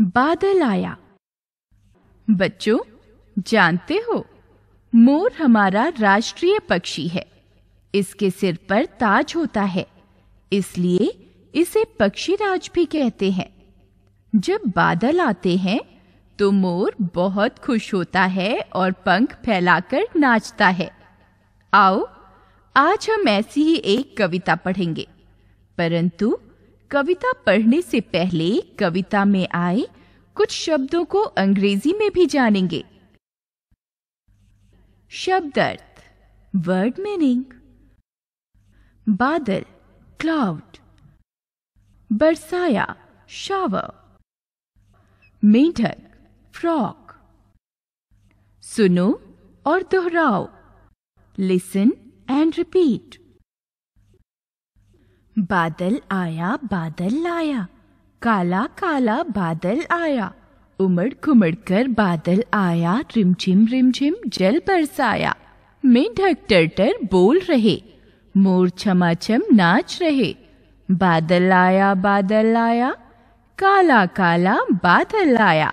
बादल आया बच्चों जानते हो मोर हमारा राष्ट्रीय पक्षी है इसके सिर पर ताज होता है इसलिए इसे पक्षीराज भी कहते हैं जब बादल आते हैं तो मोर बहुत खुश होता है और पंख फैलाकर नाचता है आओ आज हम ऐसी ही एक कविता पढ़ेंगे परंतु कविता पढ़ने से पहले कविता में आए कुछ शब्दों को अंग्रेजी में भी जानेंगे शब्द अर्थ वर्ड मीनिंग बादल क्लाउड बरसाया शावर मेढक फ्रॉक सुनो और दोहराओ लिसन एंड रिपीट बादल आया बादल लाया काला काला बादल आया उमड़ घुमड़ कर बादल आया रिमझिम रिमझिम जल बरसाया मेढक टर बोल रहे मोर छम नाच रहे बादल आया बादल आया काला काला बादल आया